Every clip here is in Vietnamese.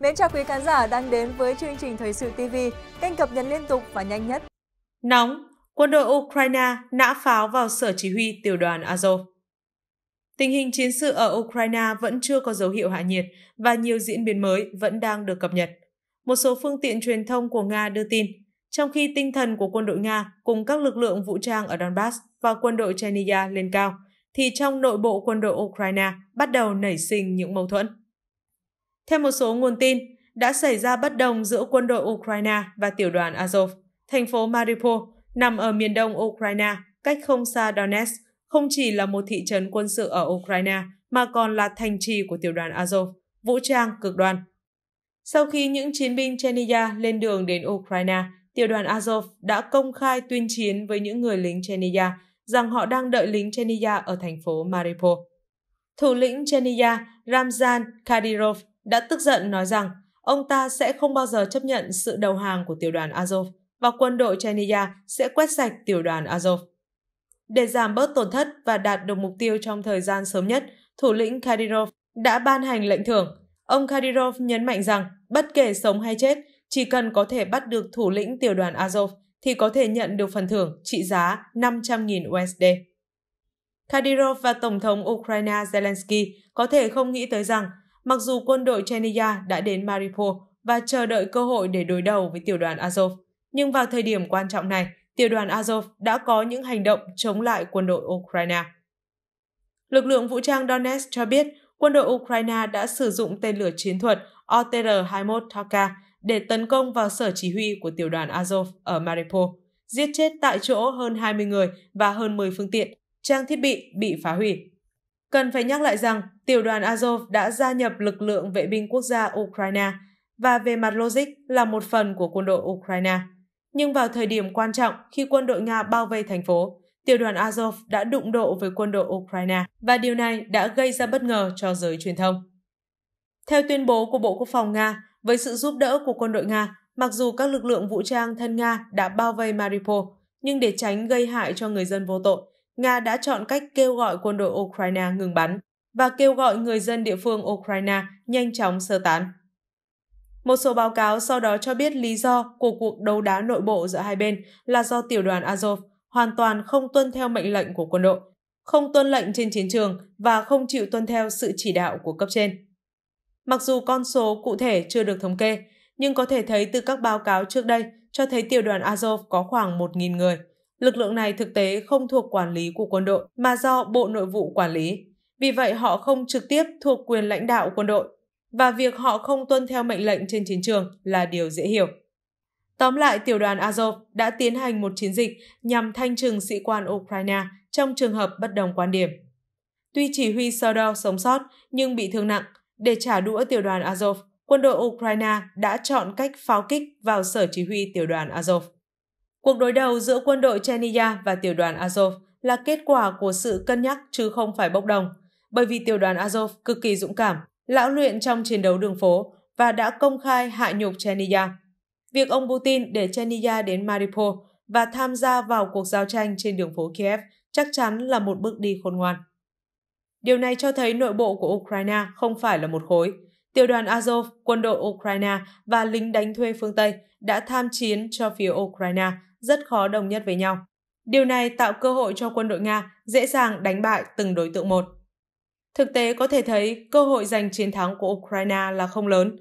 Mến chào quý khán giả đang đến với chương trình Thời sự TV, kênh cập nhật liên tục và nhanh nhất. Nóng, quân đội Ukraine nã pháo vào sở chỉ huy tiểu đoàn Azov. Tình hình chiến sự ở Ukraine vẫn chưa có dấu hiệu hạ nhiệt và nhiều diễn biến mới vẫn đang được cập nhật. Một số phương tiện truyền thông của Nga đưa tin, trong khi tinh thần của quân đội Nga cùng các lực lượng vũ trang ở Donbass và quân đội Chernia lên cao, thì trong nội bộ quân đội Ukraine bắt đầu nảy sinh những mâu thuẫn. Theo một số nguồn tin, đã xảy ra bất đồng giữa quân đội Ukraine và tiểu đoàn Azov. Thành phố Mariupol nằm ở miền đông Ukraine, cách không xa Donetsk, không chỉ là một thị trấn quân sự ở Ukraine mà còn là thành trì của tiểu đoàn Azov, vũ trang cực đoan. Sau khi những chiến binh Chechnya lên đường đến Ukraine, tiểu đoàn Azov đã công khai tuyên chiến với những người lính Chechnya rằng họ đang đợi lính Chechnya ở thành phố Mariupol. Thủ lĩnh Chechnya Ramzan Kadyrov đã tức giận nói rằng ông ta sẽ không bao giờ chấp nhận sự đầu hàng của tiểu đoàn Azov và quân đội Chechnya sẽ quét sạch tiểu đoàn Azov. Để giảm bớt tổn thất và đạt được mục tiêu trong thời gian sớm nhất, thủ lĩnh Kadyrov đã ban hành lệnh thưởng. Ông Kadyrov nhấn mạnh rằng bất kể sống hay chết, chỉ cần có thể bắt được thủ lĩnh tiểu đoàn Azov thì có thể nhận được phần thưởng trị giá 500.000 USD. Kadyrov và Tổng thống Ukraine Zelensky có thể không nghĩ tới rằng mặc dù quân đội Chechnya đã đến Mariupol và chờ đợi cơ hội để đối đầu với tiểu đoàn Azov. Nhưng vào thời điểm quan trọng này, tiểu đoàn Azov đã có những hành động chống lại quân đội Ukraine. Lực lượng vũ trang Donetsk cho biết quân đội Ukraine đã sử dụng tên lửa chiến thuật OTR-21 Taka để tấn công vào sở chỉ huy của tiểu đoàn Azov ở Mariupol, giết chết tại chỗ hơn 20 người và hơn 10 phương tiện, trang thiết bị bị phá hủy. Cần phải nhắc lại rằng, tiểu đoàn Azov đã gia nhập lực lượng vệ binh quốc gia Ukraine và về mặt logic là một phần của quân đội Ukraine. Nhưng vào thời điểm quan trọng khi quân đội Nga bao vây thành phố, tiểu đoàn Azov đã đụng độ với quân đội Ukraine và điều này đã gây ra bất ngờ cho giới truyền thông. Theo tuyên bố của Bộ Quốc phòng Nga, với sự giúp đỡ của quân đội Nga, mặc dù các lực lượng vũ trang thân Nga đã bao vây Mariupol, nhưng để tránh gây hại cho người dân vô tội, Nga đã chọn cách kêu gọi quân đội Ukraine ngừng bắn và kêu gọi người dân địa phương Ukraine nhanh chóng sơ tán. Một số báo cáo sau đó cho biết lý do của cuộc đấu đá nội bộ giữa hai bên là do tiểu đoàn Azov hoàn toàn không tuân theo mệnh lệnh của quân đội, không tuân lệnh trên chiến trường và không chịu tuân theo sự chỉ đạo của cấp trên. Mặc dù con số cụ thể chưa được thống kê, nhưng có thể thấy từ các báo cáo trước đây cho thấy tiểu đoàn Azov có khoảng 1.000 người, Lực lượng này thực tế không thuộc quản lý của quân đội mà do Bộ Nội vụ quản lý. Vì vậy họ không trực tiếp thuộc quyền lãnh đạo quân đội và việc họ không tuân theo mệnh lệnh trên chiến trường là điều dễ hiểu. Tóm lại, tiểu đoàn Azov đã tiến hành một chiến dịch nhằm thanh trừng sĩ quan Ukraine trong trường hợp bất đồng quan điểm. Tuy chỉ huy Sodor sống sót nhưng bị thương nặng, để trả đũa tiểu đoàn Azov, quân đội Ukraine đã chọn cách pháo kích vào sở chỉ huy tiểu đoàn Azov. Cuộc đối đầu giữa quân đội Chechnya và tiểu đoàn Azov là kết quả của sự cân nhắc chứ không phải bốc đồng, bởi vì tiểu đoàn Azov cực kỳ dũng cảm, lão luyện trong chiến đấu đường phố và đã công khai hạ nhục Chechnya. Việc ông Putin để Chechnya đến Mariupol và tham gia vào cuộc giao tranh trên đường phố Kiev chắc chắn là một bước đi khôn ngoan. Điều này cho thấy nội bộ của Ukraine không phải là một khối. Tiểu đoàn Azov, quân đội Ukraine và lính đánh thuê phương Tây đã tham chiến cho phía Ukraine rất khó đồng nhất với nhau. Điều này tạo cơ hội cho quân đội Nga dễ dàng đánh bại từng đối tượng một. Thực tế có thể thấy cơ hội giành chiến thắng của Ukraine là không lớn.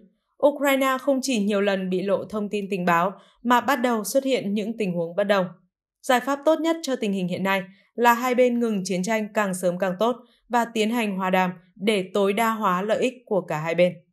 Ukraine không chỉ nhiều lần bị lộ thông tin tình báo mà bắt đầu xuất hiện những tình huống bất đồng. Giải pháp tốt nhất cho tình hình hiện nay là hai bên ngừng chiến tranh càng sớm càng tốt và tiến hành hòa đàm để tối đa hóa lợi ích của cả hai bên.